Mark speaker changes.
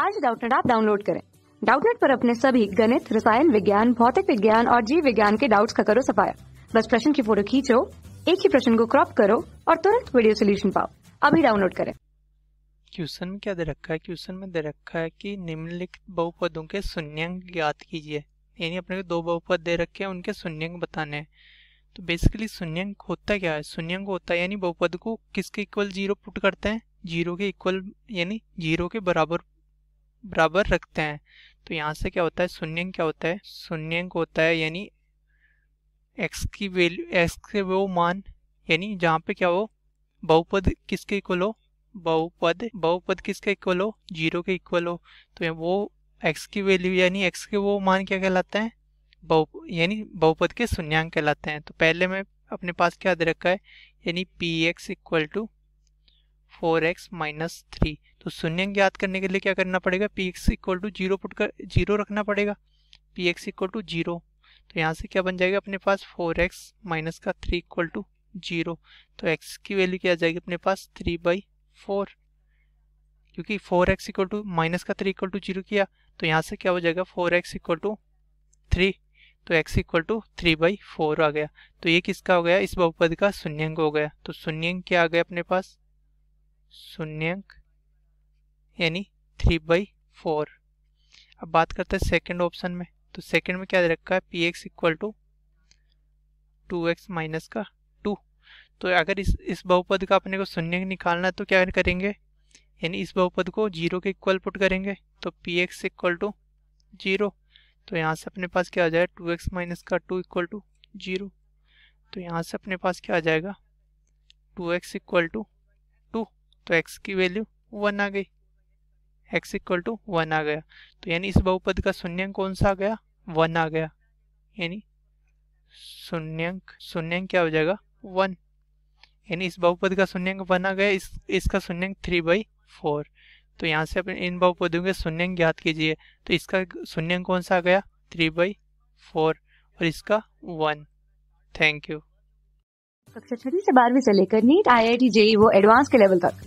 Speaker 1: आज डाउटनेट आप डाउनलोड करें डाउटनेट पर अपने सभी गणित रसायन विज्ञान भौतिक विज्ञान और जीव विज्ञान के डाउट्स का करो सफाया बस प्रश्न की फोटो खींचो एक ही प्रश्न को क्रॉप करो और तुरंत वीडियो सोल्यूशन पाओ अभी डाउनलोड करें
Speaker 2: क्वेश्चन में क्या दे रखा है क्वेश्चन में दे रखा है कि निम्नलिखित बहुपदों के शून्यंक ज्ञात कीजिए यानी अपने को दो बहुपद दे रखे हैं उनके शून्यंक बताने हैं तो बेसिकली शून्यंक होता क्या है शून्यंक होता है यानी बहुपद को किसके इक्वल जीरो पुट करते हैं जीरो के इक्वल यानी जीरो के बराबर बराबर रखते हैं तो यहाँ से क्या होता है शून्यंक क्या होता है शून्यंक होता है यानी एक्स की वैल्यू एक्स के वो मान यानी जहाँ पे क्या हो बहुपद किसके इक्वल हो बहुपद बहुपद किसके इक्वल हो जीरो के इक्वल हो तो वो एक्स की वैल्यू यानी एक्स के वो मान क्या कहलाते हैं बहु यानी बहुपद के शून्यंक कहलाते हैं तो पहले मैं अपने पास क्या दे रखा है यानी P x equal to four x minus three तो शून्य ज्ञात करने के लिए क्या करना पड़ेगा P x equal to zero put कर जीरो रखना पड़ेगा P x equal to zero तो यहाँ से क्या बन जाएगा अपने पास फोर एक्स माइनस का थ्री इक्वल टू जीरो तो एक्स की वैल्यू क्या आ जाएगी अपने पास थ्री बाई फोर क्योंकि four x equal to minus का थ्री इक्वल टू जीरो किया तो यहाँ से क्या हो जाएगा four x equal to three तो x equal to three by four आ गया तो ये किसका हो गया इस बहुपद का शून्यंग हो गया तो शून्यंग क्या आ गया अपने पास शून्यंक यानी थ्री बाई फोर अब बात करते हैं सेकंड ऑप्शन में तो सेकंड में क्या दे रखा है P x equal to two x minus का टू तो अगर इस इस बहुपद का अपने को शून्य निकालना है तो क्या करेंगे यानी इस बहुपद को जीरो के इक्वल पुट करेंगे तो P x equal to zero तो यहाँ से अपने पास क्या आ जाएगा टू एक्स माइनस का टू इक्वल टू जीरो तो यहाँ से अपने पास क्या आ जाएगा two x equal to two x की वैल्यू वन आ गई एक्स इक्वल टू वन आ गया तो यानी इस बहुपद का शून्यंक कौन सा आ गया वन आ गया यानी शून्यंक शून्यंक क्या हो जाएगा वन यानी इस बहुपद का शून्यंक वन आ गया इस इसका शून्यंक थ्री बाई फोर तो यहाँ से अपने इन बहुपदों के शून्यंक ज्ञात कीजिए तो इसका शून्यंक कौन सा आ गया थ्री बाई फोर और इसका वन थैंक यू
Speaker 1: कक्षा छठी से बारहवीं से लेकर NEET I I T JEE वो एडवांस के लेवल तक